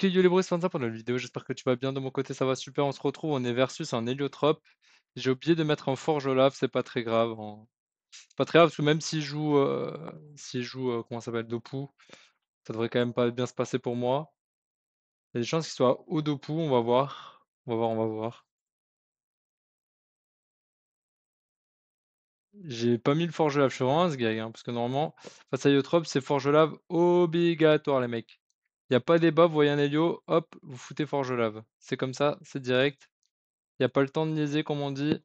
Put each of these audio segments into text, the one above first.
Yo les Yolibros, c'est ça pour notre vidéo. J'espère que tu vas bien de mon côté, ça va super. On se retrouve, on est versus un héliotrope. J'ai oublié de mettre un forge Lave, c'est pas très grave. Hein. C'est pas très grave, parce que même s'il joue, euh, s'il joue euh, comment ça s'appelle, Dopu, ça devrait quand même pas bien se passer pour moi. Il y a des chances qu'il soit au Dopu, on va voir. On va voir, on va voir. J'ai pas mis le forge Lave sur un, ce gag, hein, parce que normalement, face à Heliotrope, c'est forge Lave obligatoire, les mecs. Il n'y a pas débat, vous voyez un hélio, hop, vous foutez Lave. C'est comme ça, c'est direct. Il n'y a pas le temps de niaiser, comme on dit.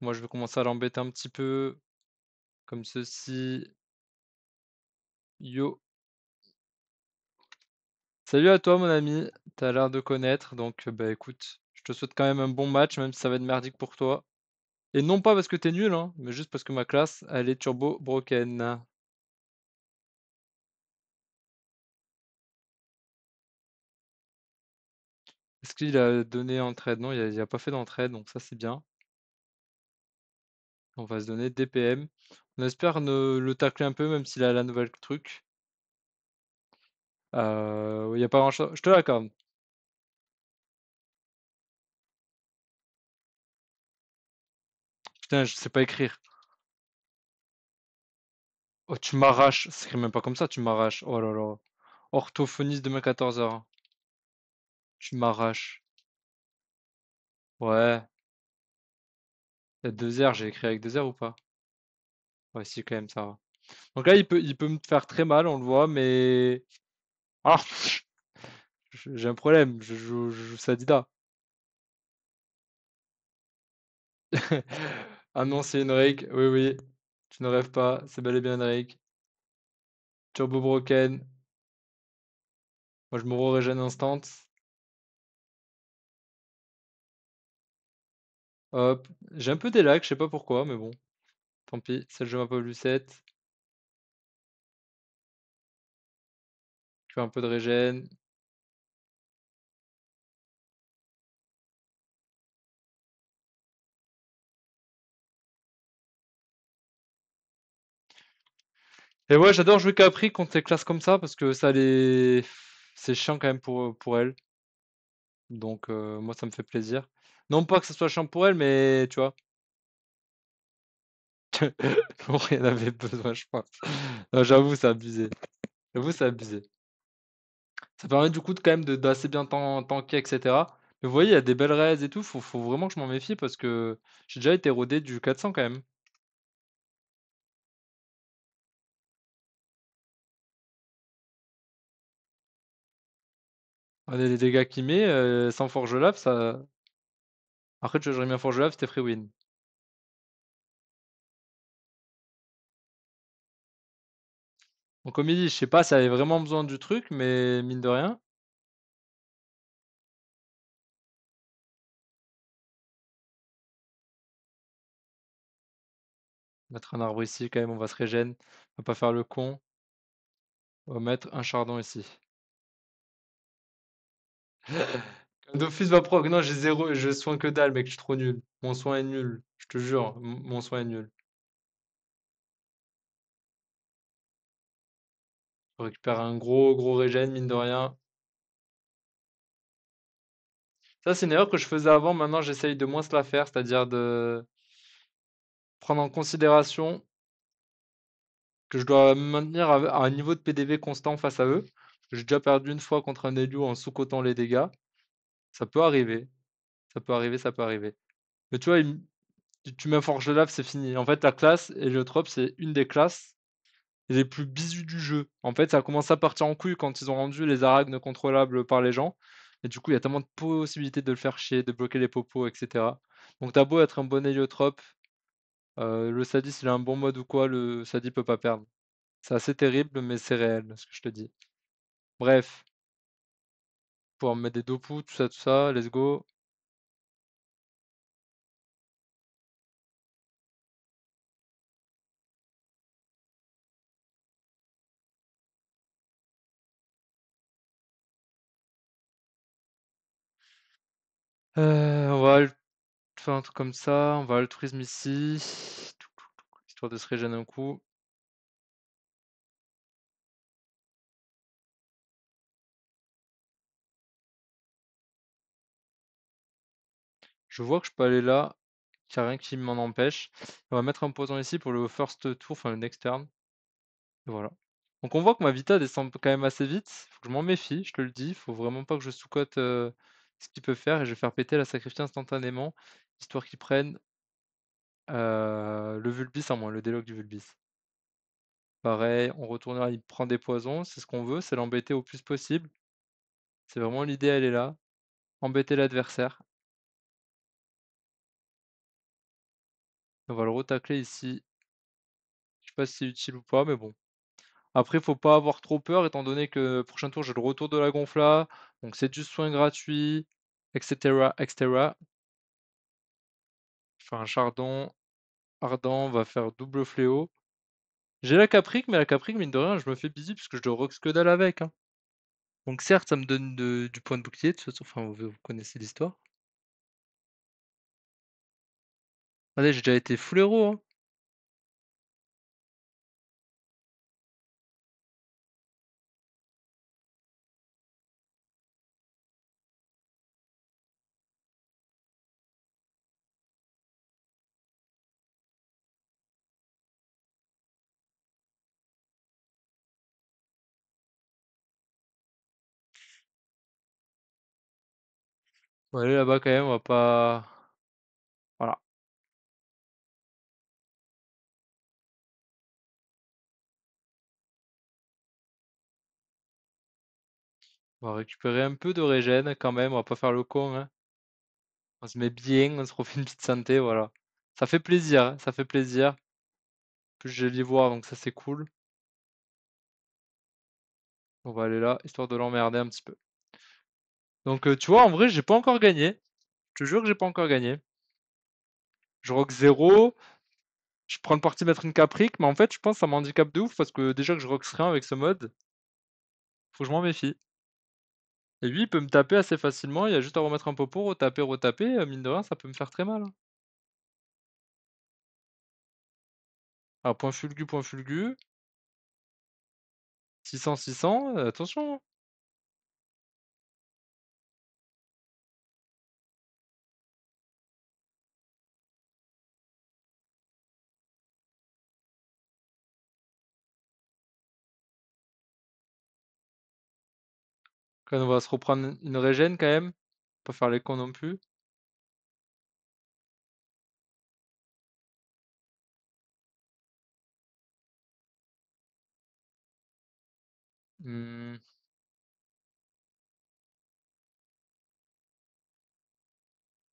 Moi, je vais commencer à l'embêter un petit peu. Comme ceci. Yo. Salut à toi, mon ami. Tu as l'air de connaître. Donc, bah écoute, je te souhaite quand même un bon match, même si ça va être merdique pour toi. Et non pas parce que t'es nul, hein, mais juste parce que ma classe, elle est turbo broken. Il a donné en trade Non, il n'a a pas fait d'entraide, donc ça c'est bien. On va se donner DPM. On espère le tacler un peu, même s'il a la nouvelle truc. Euh, il n'y a pas grand-chose. Je te l'accorde. Putain, je sais pas écrire. Oh, tu m'arraches. C'est même pas comme ça, tu m'arraches. Oh là là. Orthophoniste demain 14h. Tu m'arraches. Ouais. La 2 j'ai écrit avec deux heures ou pas? Ouais, si, quand même, ça va. Donc là, il peut, il peut me faire très mal, on le voit, mais. Ah! J'ai un problème, je joue, je joue Sadida. Ah non, une Oui, oui. Tu ne rêves pas. C'est bel et bien une Turbo Broken. Moi, je me re un instant. j'ai un peu des lags, je sais pas pourquoi, mais bon. Tant pis, Ça je jeu un peu lucette. Je fais un peu de régène. Et ouais, j'adore jouer Capri contre les classes comme ça parce que ça les. C'est chiant quand même pour, pour elle. Donc, euh, moi, ça me fait plaisir. Non pas que ce soit chiant pour elle, mais tu vois. bon, rien avait besoin, je pense. J'avoue, c'est abusé. J'avoue, c'est abusé. Ça permet du coup de quand même d'assez bien tanker, etc. Mais vous voyez, il y a des belles raids et tout. Faut, faut vraiment que je m'en méfie parce que j'ai déjà été rodé du 400 quand même. Regardez ah, les dégâts qu'il met, euh, sans forge lave, ça, après, tu j'aurais mis un jouable, c'était free win. Donc, comme il dit, je sais pas si avait vraiment besoin du truc, mais mine de rien. Mettre un arbre ici, quand même, on va se régène. On va pas faire le con. On va mettre un chardon ici. D'office va proc. Non, j'ai zéro. Je soins que dalle, mec. Je suis trop nul. Mon soin est nul. Je te jure. Mon soin est nul. Je récupère un gros, gros régène, mine de rien. Ça, c'est une erreur que je faisais avant. Maintenant, j'essaye de moins se la faire. C'est-à-dire de prendre en considération que je dois maintenir un niveau de PDV constant face à eux. J'ai déjà perdu une fois contre un élu en sous-cotant les dégâts. Ça peut arriver. Ça peut arriver, ça peut arriver. Mais tu vois, tu mets Forge lave, c'est fini. En fait, la classe Héliotrope, c'est une des classes les plus bisues du jeu. En fait, ça a commencé à partir en couille quand ils ont rendu les aragnes contrôlables par les gens. Et du coup, il y a tellement de possibilités de le faire chier, de bloquer les popos, etc. Donc, t'as beau être un bon héliotrope, euh, le Sadi, s'il a un bon mode ou quoi, le Sadi peut pas perdre. C'est assez terrible, mais c'est réel, ce que je te dis. Bref, pouvoir me mettre des dopous, tout ça, tout ça, let's go. Euh, on va faire un truc comme ça, on va altruisme ici, histoire de se régénérer un coup. Je vois que je peux aller là, qu'il n'y a rien qui m'en empêche. On va mettre un poison ici pour le first tour, enfin le next turn. voilà. Donc on voit que ma Vita descend quand même assez vite. Il Faut que je m'en méfie, je te le dis. Il Faut vraiment pas que je sous-cote euh, ce qu'il peut faire. Et je vais faire péter la sacrifier instantanément, histoire qu'il prenne euh, le Vulbis en moins, le délogue du Vulbis. Pareil, on retournera, il prend des poisons, c'est ce qu'on veut, c'est l'embêter au plus possible. C'est vraiment l'idée, elle est là. Embêter l'adversaire. On va le retacler ici. Je sais pas si c'est utile ou pas, mais bon. Après, faut pas avoir trop peur, étant donné que prochain tour, j'ai le retour de la gonfla. Donc c'est du soin gratuit, etc. etc. vais un chardon. Ardent va faire double fléau. J'ai la caprique, mais la caprique, mine de rien, je me fais busy parce que je dois rock que dalle avec. Hein. Donc certes, ça me donne du point de bouclier, de toute façon, enfin, vous connaissez l'histoire. Regardez, ah j'ai déjà été full héros. Hein. On là-bas quand même, on va pas... On va récupérer un peu de régène quand même, on va pas faire le con. Hein. On se met bien, on se refait une petite santé, voilà. Ça fait plaisir, hein, ça fait plaisir. Plus j'ai l'ivoire donc ça c'est cool. On va aller là, histoire de l'emmerder un petit peu. Donc euh, tu vois, en vrai, j'ai pas encore gagné. Je te jure que j'ai pas encore gagné. Je rock 0. Je prends le parti de mettre une caprique, mais en fait, je pense que ça handicap de ouf parce que déjà que je rock rien avec ce mode, faut que je m'en méfie. Et lui, il peut me taper assez facilement, il y a juste à remettre un popo, pour, retaper, retaper, euh, mine de rien, ça peut me faire très mal. Hein. Alors, point fulgu, point fulgu, 600, 600, euh, attention. Hein. Quand on va se reprendre une régène quand même. Pas faire les cons non plus. Mmh.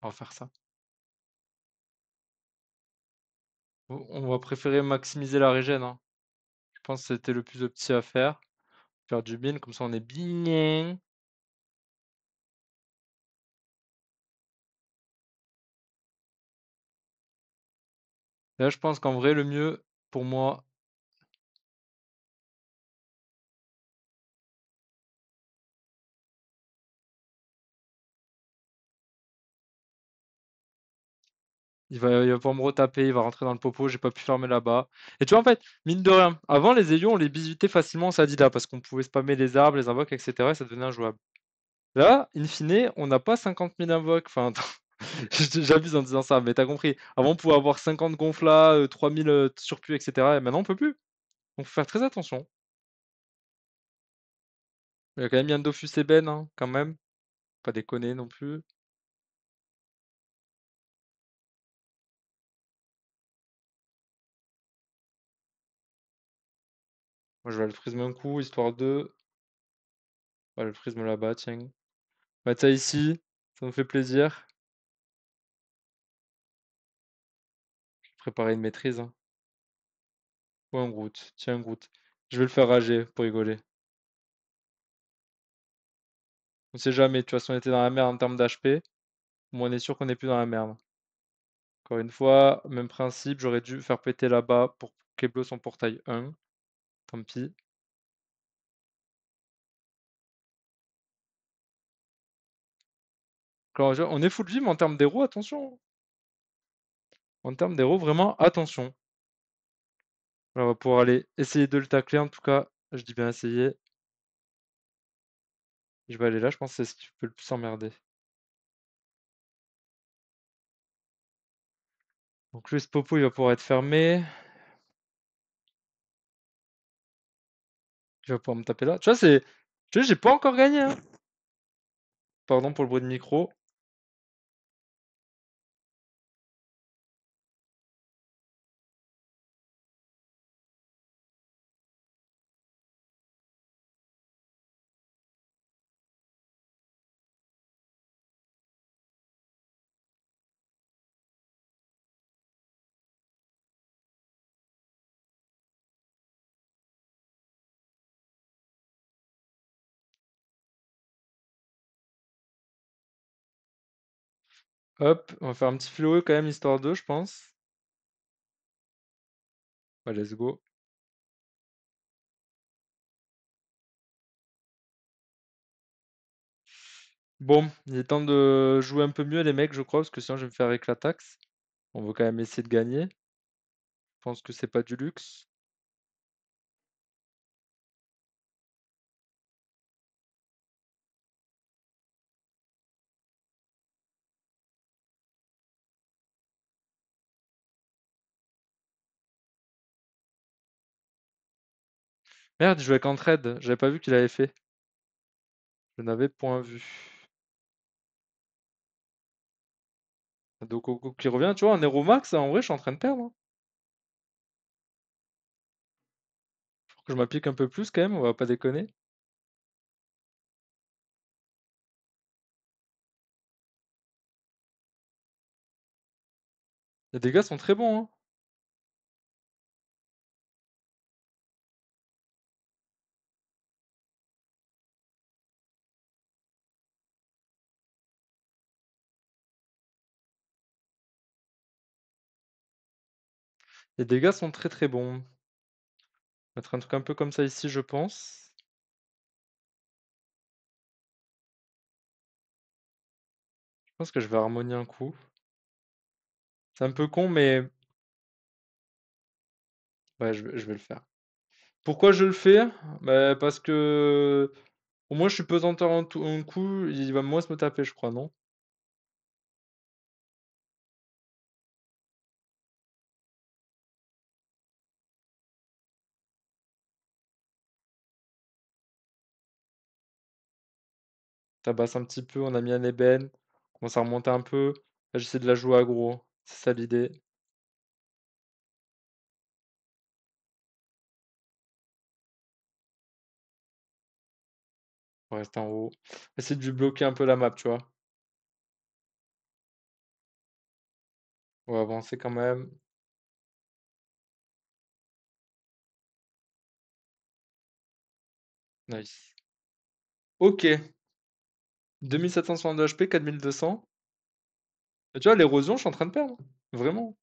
On va faire ça. On va préférer maximiser la régène. Hein. Je pense que c'était le plus opti à faire. Faire du bin, comme ça on est bien. Là, je pense qu'en vrai, le mieux pour moi, il va, il me retaper, il va rentrer dans le popo, j'ai pas pu fermer là-bas. Et tu vois, en fait, mine de rien, avant les élus on les bisutait facilement, ça dit là, parce qu'on pouvait spammer les arbres, les invoques, etc. Et ça devenait injouable. Là, in fine, on n'a pas 50 000 invoques. Enfin, j'abuse en disant ça, mais t'as compris. Avant, on pouvait avoir 50 gonflas, 3000 surplus, etc. Et maintenant, on peut plus. Donc, faut faire très attention. Il y a quand même Yann Dofus ben, hein, quand même. Pas déconner non plus. je vais le frisme un coup, histoire de. Ouais, le frisme là-bas, tiens. bah ça ici, ça me fait plaisir. Je vais préparer une maîtrise. Hein. Ou un Groot. Tiens, un Groot. Je vais le faire rager pour rigoler. On sait jamais, tu vois, si on était dans la merde en termes d'HP, moi on est sûr qu'on n'est plus dans la merde. Encore une fois, même principe, j'aurais dû faire péter là-bas pour bleu son portail 1. Tant pis. On est full mais en termes d'héros, attention. En termes d'héros, vraiment, attention. on va pouvoir aller essayer de le tacler, en tout cas. Je dis bien essayer. Je vais aller là, je pense que c'est ce qui peut le plus emmerder. Donc le Spopo, il va pouvoir être fermé. je vais pouvoir me taper là. Tu vois, c'est. Tu sais, j'ai pas encore gagné. Hein. Pardon pour le bruit de micro. Hop, on va faire un petit flow quand même, histoire 2, je pense. let's go. Bon, il est temps de jouer un peu mieux les mecs, je crois, parce que sinon je vais me faire avec la taxe. On veut quand même essayer de gagner. Je pense que c'est pas du luxe. Merde, il jouait qu'en Je j'avais pas vu qu'il avait fait. Je n'avais point vu. coup qui revient, tu vois, un Hero Max, hein, en vrai, je suis en train de perdre. Hein. Faut que je m'applique un peu plus quand même, on va pas déconner. Les dégâts sont très bons. Hein. Les dégâts sont très très bons. Mettre un truc un peu comme ça ici, je pense. Je pense que je vais harmonier un coup. C'est un peu con, mais... Ouais, je, vais, le faire. Pourquoi je le fais bah, Parce que... Au moins, je suis pesanteur un tout, coup, il va moins se me taper, je crois, non tabasse un petit peu, on a mis un ébène, commence à remonter un peu. Là, j'essaie de la jouer à gros. C'est ça l'idée. On reste en haut. Essayer de bloquer un peu la map, tu vois. On va avancer quand même. Nice. Ok. 2762 HP, 4200. tu vois, l'érosion, je suis en train de perdre. Vraiment.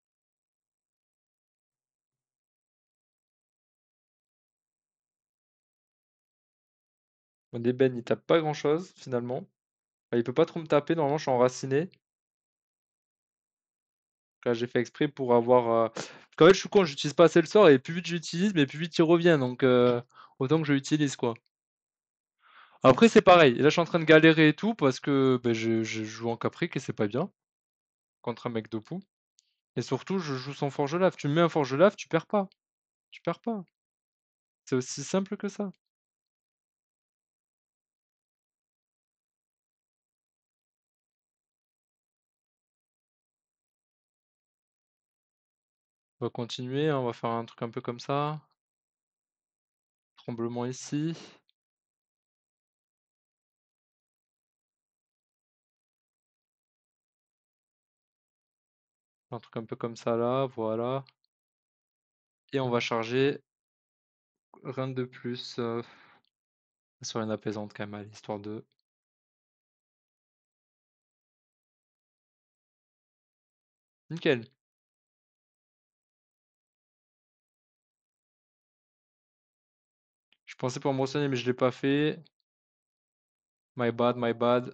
Mon débène, il tape pas grand chose finalement. il peut pas trop me taper, normalement je suis enraciné. là j'ai fait exprès pour avoir. Euh, Quand même je suis con, j'utilise pas assez le sort et plus vite j'utilise, mais plus vite il revient. Donc euh, autant que je l'utilise quoi. Après, c'est pareil. Là, je suis en train de galérer et tout parce que ben, je, joue en Capric et c'est pas bien contre un mec de pou. Et surtout, je joue sans forge lave, Tu mets un forge lave tu perds pas. Tu perds pas. C'est aussi simple que ça. On va continuer, on va faire un truc un peu comme ça. Tremblement ici. un truc un peu comme ça là, voilà. Et on mmh va charger rien de plus ça euh, sur une apaisante quand même, histoire de. Nickel. Je pensais pour me mais je l'ai pas fait. My bad, my bad.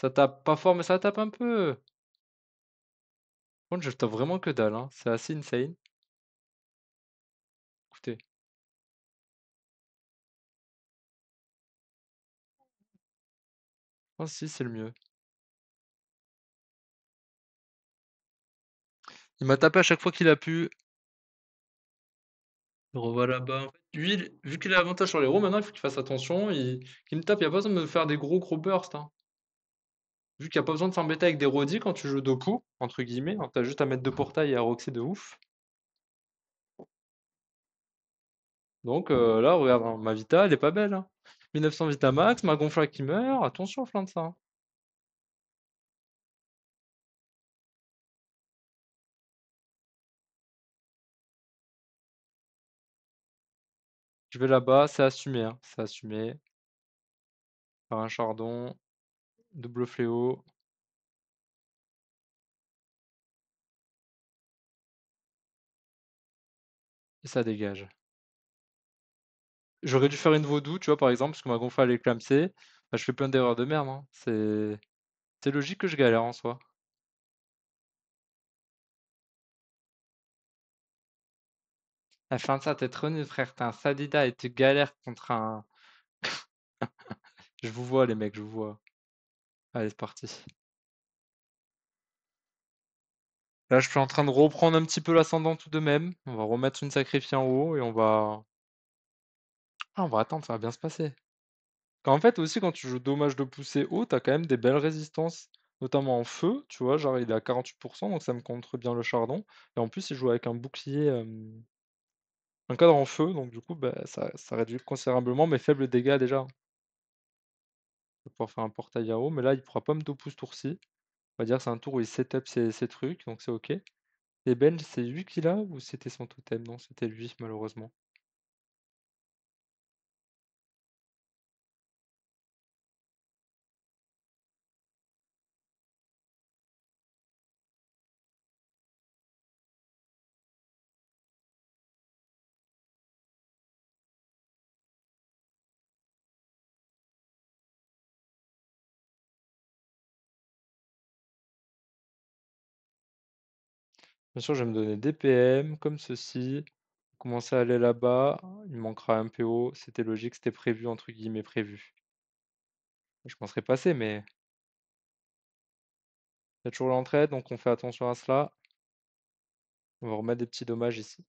Ça tape pas fort, mais ça tape un peu je tape vraiment que dalle, hein. C'est assez insane. Écoutez. Ah si, c'est le mieux. Il m'a tapé à chaque fois qu'il a pu. Il revoit là-bas. vu qu'il a l'avantage sur les roues, maintenant, il faut qu'il fasse attention. Il, qu'il me tape, il n'y a pas besoin de me faire des gros gros bursts. Hein vu qu'il n'y a pas besoin de s'embêter avec des rodis quand tu joues Doku, entre guillemets, hein, t'as juste à mettre deux portails et à roxer de ouf. Donc euh, là, regarde, hein, ma Vita, elle est pas belle. 1900 Vita Max, ma gonfla qui meurt, attention flan de ça. Hein. Je vais là-bas, c'est assumé, c'est assumé. Faire un chardon. Double fléau. Et ça dégage. J'aurais dû faire une vaudou, tu vois, par exemple, parce que ma gonfa, elle est je fais plein d'erreurs de merde. Hein. C'est... logique que je galère en soi. La fin de ça, t'es trop nul, frère. T'es un sadida et tu galères contre un. je vous vois, les mecs, je vous vois. Allez, c'est parti. Là, je suis en train de reprendre un petit peu l'ascendant tout de même. On va remettre une sacrifiée en haut et on va... Ah, on va attendre, ça va bien se passer. En fait, aussi, quand tu joues dommage de pousser haut, t'as quand même des belles résistances, notamment en feu, tu vois, genre il est à 48%, donc ça me contre bien le chardon. Et en plus, il joue avec un bouclier, un cadre en feu, donc du coup, bah, ça, ça réduit considérablement mes faibles dégâts déjà va pouvoir faire un portail à haut, mais là il pourra pas me pouce ce tour-ci. On va dire c'est un tour où il setup ses, ses trucs, donc c'est ok. Et Benj, c'est lui qui l'a ou c'était son totem Non, c'était lui malheureusement. Bien sûr, je vais me donner des PM comme ceci. Commencer à aller là-bas. Oh. Il manquera un PO. C'était logique, c'était prévu, entre guillemets, prévu. Je penserais passer, mais il y a toujours l'entrée, donc on fait attention à cela. On va remettre des petits dommages ici.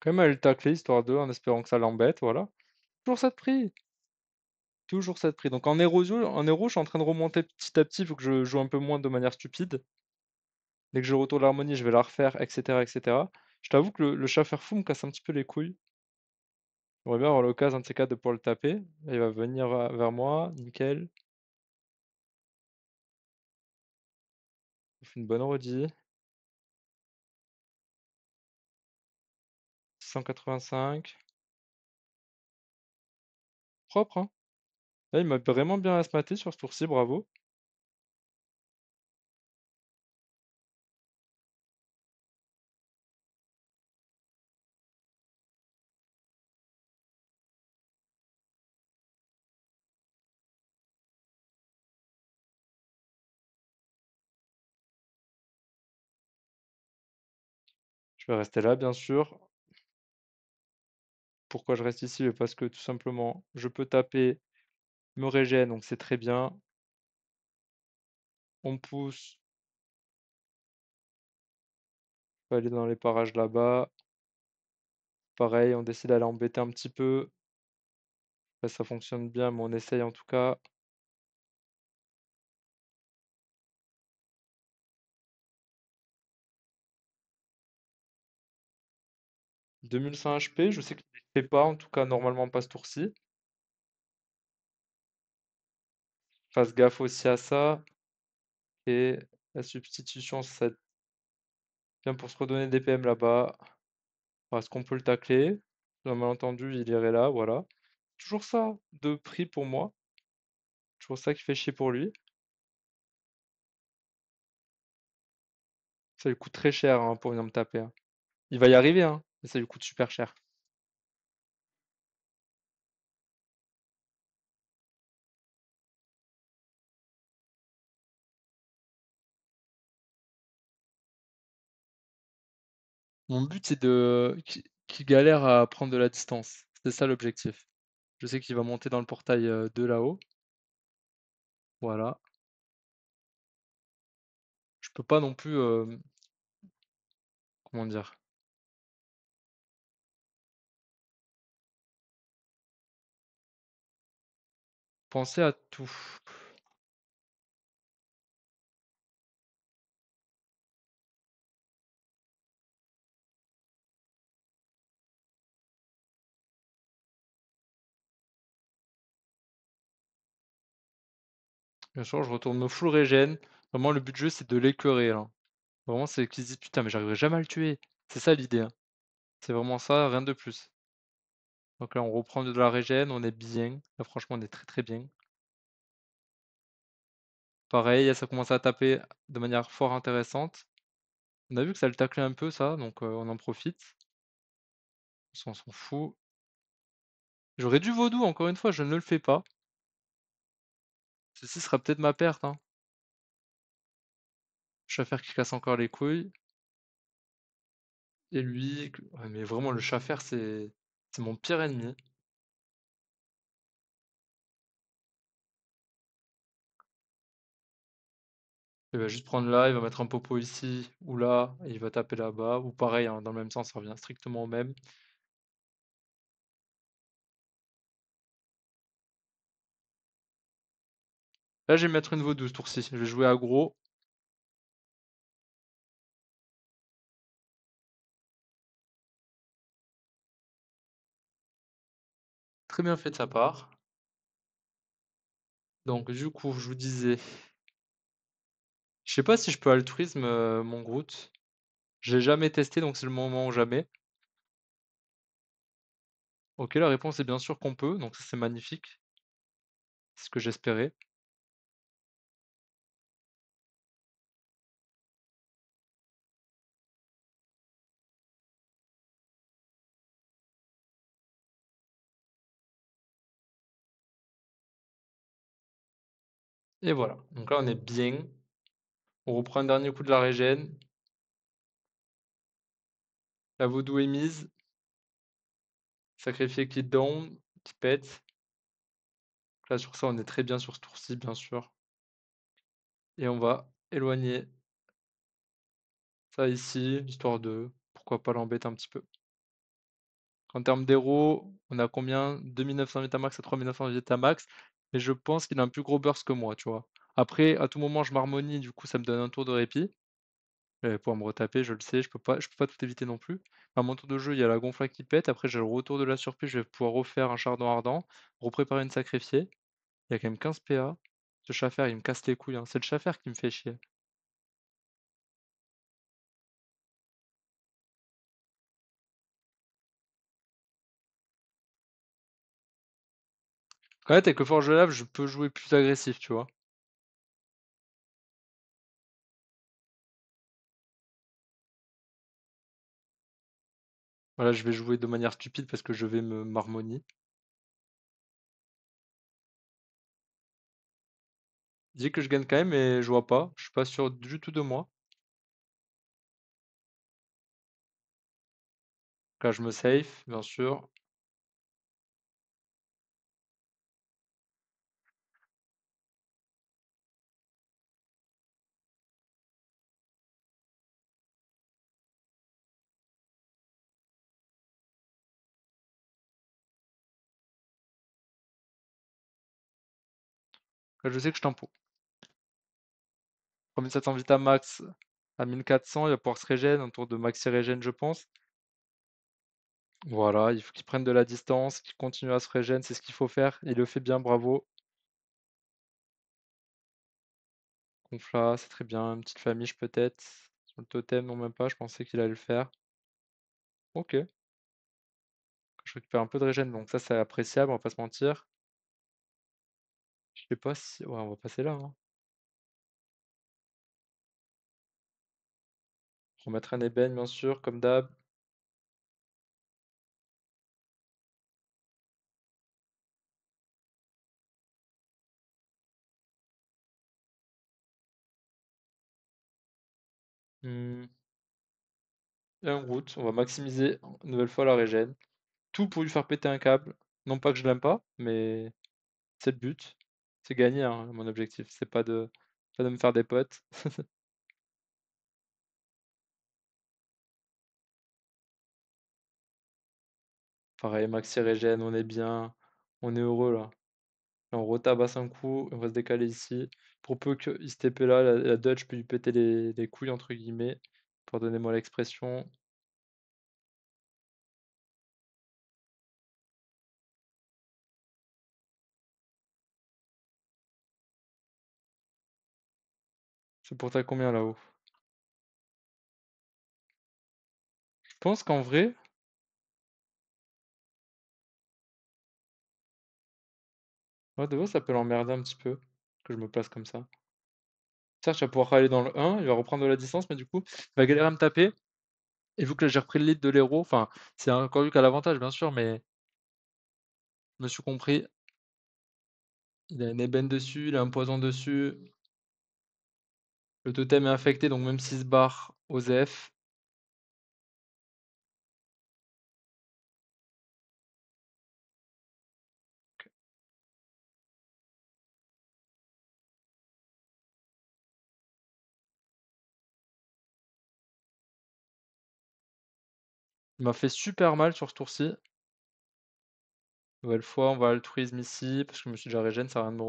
Quand même, elle tacler histoire 2 en espérant que ça l'embête, voilà. Toujours ça de prix Toujours cette prise. Donc en héros, en je suis en train de remonter petit à petit, il faut que je joue un peu moins de manière stupide. Dès que je retourne l'harmonie, je vais la refaire, etc. etc. Je t'avoue que le, le fou me casse un petit peu les couilles. J'aurais bien avoir l'occasion, un de ces cas de pouvoir le taper. il va venir euh, vers moi, nickel. une bonne redie. 185. Propre, hein il m'a vraiment bien asmaté sur ce tour-ci, bravo. Je vais rester là, bien sûr. Pourquoi je reste ici? Parce que tout simplement, je peux taper me régène, donc c'est très bien. On pousse. On va aller dans les parages là-bas. Pareil, on décide d'aller embêter un petit peu. ça fonctionne bien, mais on essaye en tout cas. « 2100 HP, je sais qu'il ne fait pas, en tout cas normalement pas ce tour-ci. fasse gaffe aussi à ça. Et la substitution, ça bien pour se redonner des PM là-bas. Est-ce qu'on peut le tacler. un malentendu, il irait là, voilà. Toujours ça de prix pour moi. Toujours ça qui fait chier pour lui. Ça lui coûte très cher hein, pour venir me taper. Hein. Il va y arriver, hein, mais ça lui coûte super cher. Mon but, c'est de qu'il galère à prendre de la distance. C'est ça l'objectif. Je sais qu'il va monter dans le portail euh, de là-haut. Voilà. Je peux pas non plus. Euh, comment dire Penser à tout. Bien sûr, je retourne au full régène. Vraiment, le but du jeu, c'est de l'écœurer. Hein. Vraiment, c'est qu'ils disent putain, mais j'arriverai jamais à le tuer. C'est ça l'idée. Hein. C'est vraiment ça, rien de plus. Donc là, on reprend de la régène, on est bien. Là, franchement, on est très très bien. Pareil, ça commence à taper de manière fort intéressante. On a vu que ça le taclait un peu, ça, donc euh, on en profite. On s'en s'en fout. J'aurais dû vaudou, encore une fois, je ne le fais pas. Ceci sera peut-être ma perte. Hein. qui casse encore les couilles. Et lui, mais vraiment le chafer, c'est mon pire ennemi. Il va juste prendre là, il va mettre un popo ici ou là, et il va taper là-bas, ou pareil, hein, dans le même sens, ça revient strictement au même. Là, je vais mettre une vaut 12 tour-ci. Je vais jouer aggro. Très bien fait de sa part. Donc, du coup, je vous disais... Je sais pas si je peux altruisme euh, mon Groot. J'ai jamais testé, donc c'est le moment ou jamais. Ok, la réponse est bien sûr qu'on peut, donc c'est magnifique. C'est ce que j'espérais. Et voilà. Donc là, on est bien. On reprend un dernier coup de la régène. La vaudou est mise. Sacrifier qui down, qui pète. Là, sur ça, on est très bien sur ce tour-ci, bien sûr. Et on va éloigner ça ici, histoire de pourquoi pas l'embêter un petit peu. En termes d'héros, on a combien 2900 Vitamax à 3900 max. Mais je pense qu'il a un plus gros burst que moi, tu vois. Après, à tout moment, je m'harmonie, du coup, ça me donne un tour de répit. Je vais pouvoir me retaper, je le sais, je peux pas, je peux pas tout éviter non plus. À mon tour de jeu, il y a la gonfla qui pète. Après, j'ai le retour de la surprise, je vais pouvoir refaire un chardon ardent, repréparer une sacrifiée. Il y a quand même 15 PA. Ce chafer, il me casse les couilles. Hein. C'est le chafer qui me fait chier. Quand fait, avec le Forge de Lave, je peux jouer plus agressif, tu vois. Voilà, je vais jouer de manière stupide parce que je vais me marmonner. dis que je gagne quand même, mais je vois pas. Je suis pas sûr du tout de moi. Là, je me safe, bien sûr. Bah, je sais que je tempo. 3700 Vita Max à 1400, il va pouvoir se régénérer autour de maxi régène, je pense. Voilà, il faut qu'il prenne de la distance, qu'il continue à se régénérer, c'est ce qu'il faut faire. Il le fait bien, bravo. Confla, c'est très bien. Une petite famille, peut-être. Sur le totem, non, même pas. Je pensais qu'il allait le faire. Ok. Je récupère un peu de régène, donc ça, c'est appréciable, on va pas se mentir sais pas si. on va passer là. remettre hein. un ébène, bien sûr, comme d'hab. Un mmh. route, on va maximiser une nouvelle fois la régène. Tout pour lui faire péter un câble. Non pas que je l'aime pas, mais c'est le but gagner hein, mon objectif. C'est pas de, pas de me faire des potes. Pareil, Maxi Régène, on est bien, on est heureux là. On on retabasse un coup, on va se décaler ici. Pour peu que ISTP là, la, Dutch peut lui péter les, les couilles entre guillemets, pardonnez moi l'expression, C'est pour ta combien là-haut? Je pense qu'en vrai, ouais, de ça peut l'emmerder un petit peu que je me place comme ça. Serge va pouvoir aller dans le 1, il va reprendre de la distance, mais du coup, il va galérer à me taper. Et vu que j'ai repris le lead de l'héros, enfin, c'est encore lui qu'à l'avantage, bien sûr, mais je me suis compris. Il a une ébène dessus, il a un poison dessus. Le totem est infecté, donc même 6 barres aux f. Il m'a fait super mal sur ce tour-ci. Nouvelle fois, on va altruisme ici, parce que je me suis déjà régène, ça sert rien de me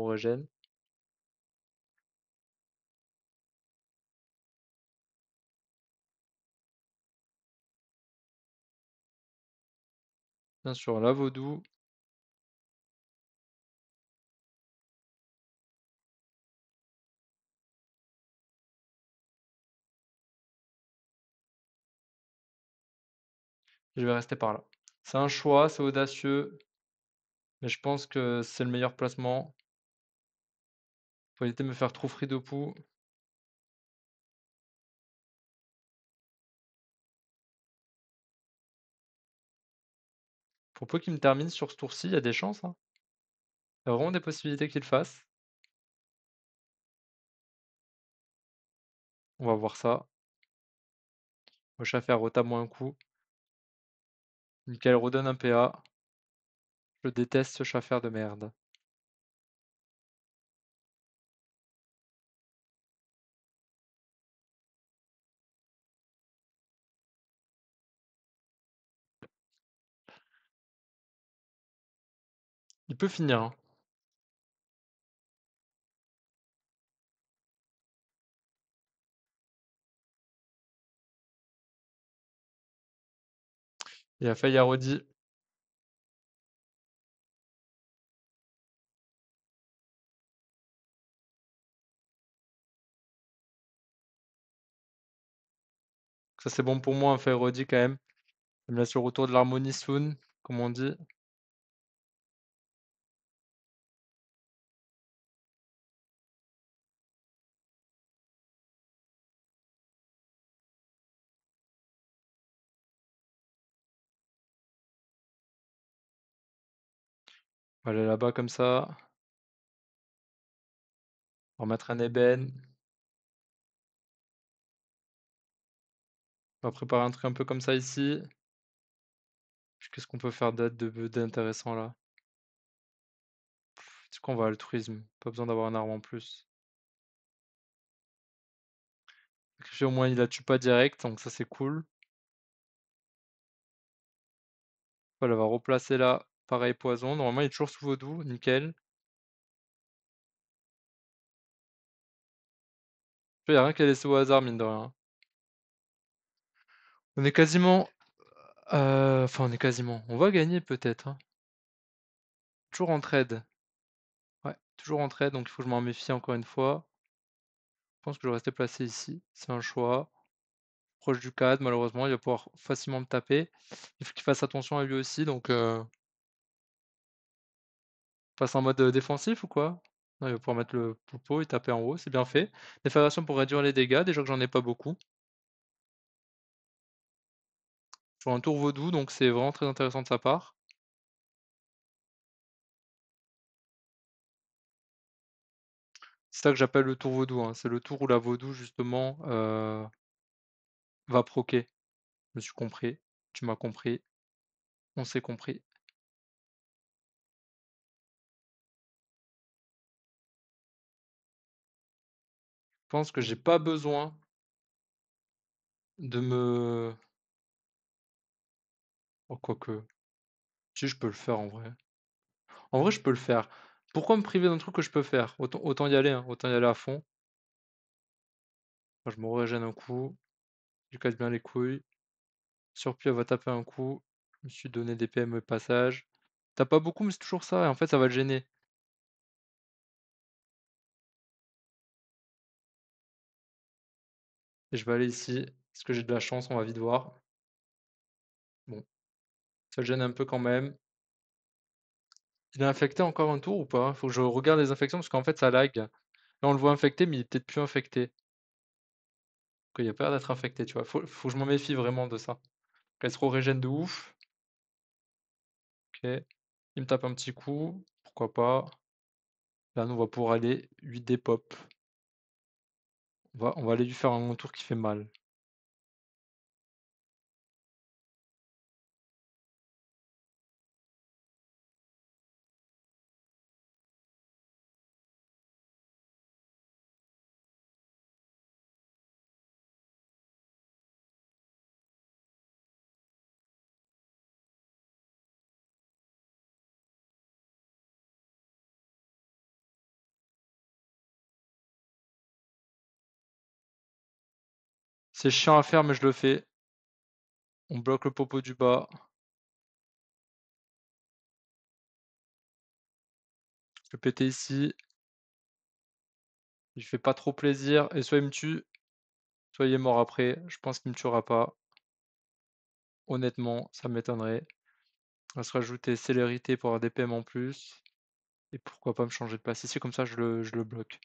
sur la Vaudou. Je vais rester par là. C'est un choix, c'est audacieux, mais je pense que c'est le meilleur placement. Faut éviter de me faire trop free de poux. Faut pas qu'il me termine sur ce tour-ci, il y a des chances. Hein. Il y a vraiment des possibilités qu'il fasse. On va voir ça. Mocha retable moins un coup. Nickel redonne un PA. Je déteste ce chaffaire de merde. Il peut finir, hein. Il a failli Ça, c'est bon pour moi, un hein, quand même. Bien sûr autour retour de l'harmonie soon, comme on dit. aller là-bas comme ça. Remettre un ébène. On va préparer un truc un peu comme ça ici. Qu'est-ce qu'on peut faire d'intéressant là C'est qu'on va altruisme, Pas besoin d'avoir un arme en plus. Au moins, il la tue pas direct, donc ça c'est cool. on va la replacer là. Pareil, poison. Normalement, il est toujours sous vaudou. Nickel. Il n'y a rien qui a laissé au hasard, mine de rien. On est quasiment. Euh, enfin, on est quasiment. On va gagner peut-être. Hein. Toujours en trade. Ouais, toujours en trade, donc il faut que je m'en méfie encore une fois. Je pense que je vais rester placé ici. C'est un choix. Proche du cadre, malheureusement, il va pouvoir facilement me taper. Il faut qu'il fasse attention à lui aussi, donc. Euh, passe en mode défensif ou quoi non, il va pouvoir mettre le popo et taper en haut, c'est bien fait. Défavoration pour réduire les dégâts, déjà que j'en ai pas beaucoup. Sur un tour vaudou, donc c'est vraiment très intéressant de sa part. C'est ça que j'appelle le tour vaudou. Hein. C'est le tour où la vaudou, justement, va proquer. Je me suis compris. Tu m'as compris. On s'est compris. pense que j'ai pas besoin de me. Oh, quoique. Si, je peux le faire en vrai. En vrai, je peux le faire. Pourquoi me priver d'un truc que je peux faire autant, y aller, hein, autant y aller à fond. je me régène un coup. Je casse bien les couilles. elle va taper un coup. Je me suis donné des PME passage. T'as pas beaucoup, mais c'est toujours ça. Et en fait, ça va le gêner. Et je vais aller ici. Est-ce que j'ai de la chance On va vite voir. Bon. Ça gêne un peu quand même. Il est infecté encore un tour ou pas Faut que je regarde les infections parce qu'en fait ça lag. Là on le voit infecté mais il est peut-être plus infecté. Qu'il a peur d'être infecté, tu vois. Faut, faut que je m'en méfie vraiment de ça. Elle se régène de ouf. Ok. Il me tape un petit coup. Pourquoi pas. Là on va pouvoir aller 8 des pop. On va, aller lui faire un tour qui fait mal. C'est chiant à faire, mais je le fais. On bloque le popo du bas. Je vais péter ici. Je fais pas trop plaisir. Et soit il me tue, soit mort après. Je pense qu'il me tuera pas. Honnêtement, ça m'étonnerait. On va se rajouter célérité pour avoir des PM en plus. Et pourquoi pas me changer de place. Ici, comme ça, je le bloque.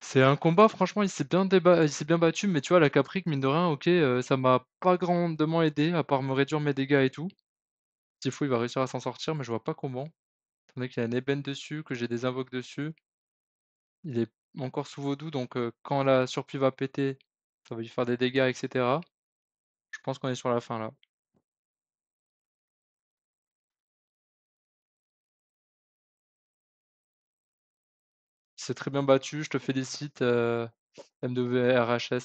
C'est un combat, franchement, il s'est bien il bien battu, mais tu vois, la Capric, mine de rien, OK, euh, ça m'a pas grandement aidé, à part me réduire mes dégâts et tout. faut, il va réussir à s'en sortir, mais je vois pas comment. Tandis qu'il y a un ébène dessus, que j'ai des invoques dessus. Il est encore sous Vaudou, donc euh, quand la surprise va péter, ça va lui faire des dégâts etc. Je pense qu'on est sur la fin, là. C'est très bien battu, je te félicite, euh, MWRHS.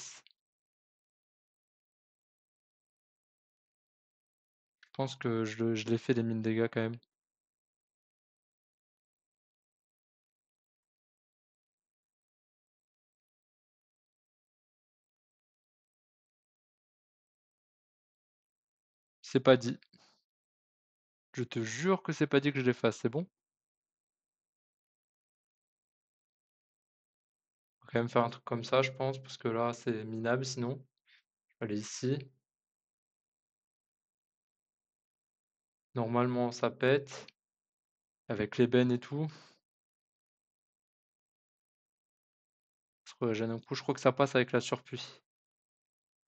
Je pense que je, l'ai fait des mines dégâts quand même. C'est pas dit. Je te jure que c'est pas dit que je l'efface. c'est bon même faire un truc comme ça, je pense, parce que là, c'est minable sinon. allez ici. Normalement, ça pète. Avec l'ébène et tout. coup, je crois que ça passe avec la surpuis.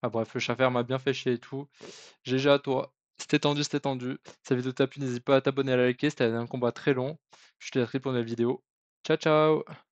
Ah bref, le chaffer m'a bien fait chier et tout. GG à toi. C'était tendu, c'était tendu. Si cette vidéo t'a n'hésite pas à t'abonner à la liker. C'était un combat très long. Je te laisse pour une la vidéo. Ciao, ciao